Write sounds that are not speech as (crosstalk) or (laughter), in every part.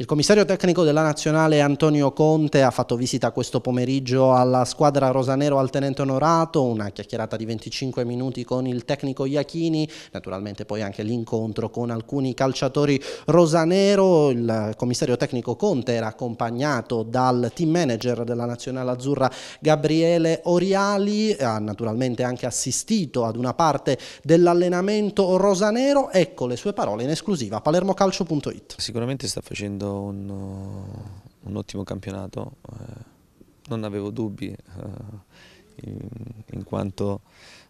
Il commissario tecnico della nazionale Antonio Conte ha fatto visita questo pomeriggio alla squadra rosanero al tenente onorato, una chiacchierata di 25 minuti con il tecnico Iachini, naturalmente poi anche l'incontro con alcuni calciatori rosanero. Il commissario tecnico Conte era accompagnato dal team manager della nazionale azzurra Gabriele Oriali, ha naturalmente anche assistito ad una parte dell'allenamento rosanero. Ecco le sue parole in esclusiva a palermocalcio.it. Sicuramente sta facendo fatto un, un ottimo campionato, eh, non avevo dubbi eh, in, quanto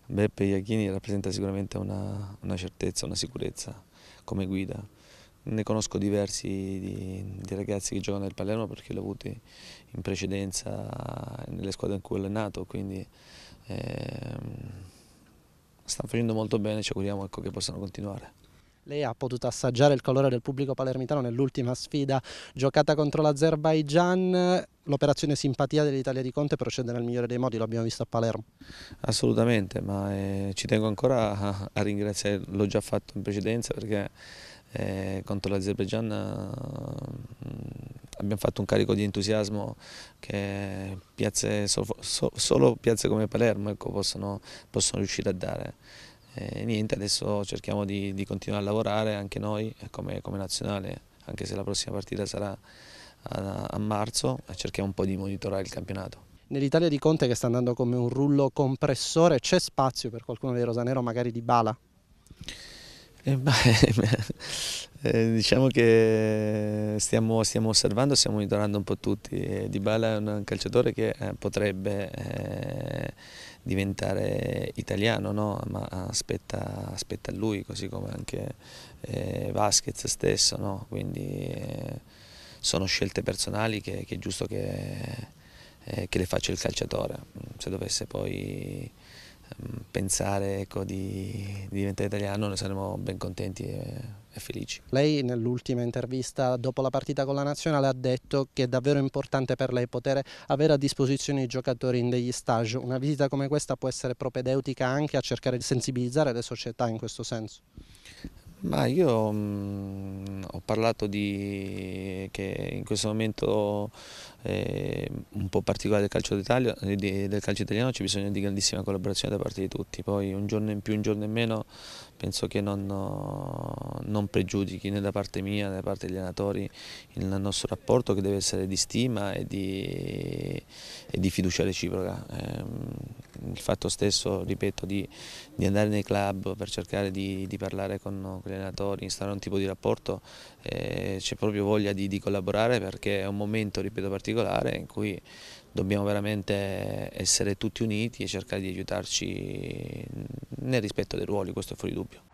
Beppe Iachini rappresenta sicuramente una, una, certezza, una sicurezza come guida. Ne conosco diversi di, di ragazzi che giocano nel Palermo perché l'ho avuto in precedenza nelle squadre in cui è nato, quindi eh, stanno facendo molto bene, ci auguriamo ecco, che possano continuare. Lei ha potuto assaggiare il colore del pubblico palermitano nell'ultima sfida giocata contro l'Azerbaijan. L'operazione simpatia dell'Italia di Conte procede nel migliore dei modi, l'abbiamo visto a Palermo. Assolutamente, ma eh, ci tengo ancora a, a ringraziare, l'ho già fatto in precedenza perché eh, contro l'Azerbaijan mm, abbiamo fatto un carico di entusiasmo che piazze, so, so, solo piazze come Palermo ecco, possono, possono riuscire a dare niente, adesso cerchiamo di, di, continuare a lavorare anche noi come, come, nazionale, anche se la prossima partita sarà a, a marzo, cerchiamo un po' di monitorare il campionato. Nell'Italia di Conte che sta andando come un rullo compressore, c'è spazio per qualcuno dei Rosanero, magari di Bala? Eh, beh, (laughs) eh, diciamo che stiamo, stiamo, osservando, stiamo monitorando un po' tutti. Di Bala è un calciatore che eh, potrebbe eh, diventare italiano, no? ma aspetta, aspetta, a lui, così come anche eh, Vasquez stesso, no? quindi eh, sono scelte personali che, che è giusto che, eh, che le faccia il calciatore, se dovesse poi Ehm, pensare ecco, di, di, diventare italiano ne saremo ben contenti e, e felici. Lei nell'ultima intervista dopo la partita con la Nazionale ha detto che è davvero importante per lei poter avere a disposizione i giocatori in degli stage. Una visita come questa può essere propedeutica anche a cercare di sensibilizzare le società in questo senso? Ma io mh, mm, ho parlato di, che in questo momento eh, un po' particolare del calcio, eh, del calcio italiano c'è bisogno di grandissima collaborazione da parte di tutti, poi un giorno in più, un giorno in meno penso che non, non pregiudichi né da parte mia né da parte degli allenatori il nostro rapporto che deve essere di stima e di, e di fiducia reciproca. Eh, il fatto stesso, ripeto, di, di, andare nei club per cercare di, di parlare con, con, gli allenatori, instaurare un tipo di rapporto, eh, c'è proprio voglia di, collaborare perché è un momento, ripeto, particolare particolare in cui dobbiamo veramente essere tutti uniti e cercare di aiutarci nel rispetto dei ruoli, questo è fuori dubbio.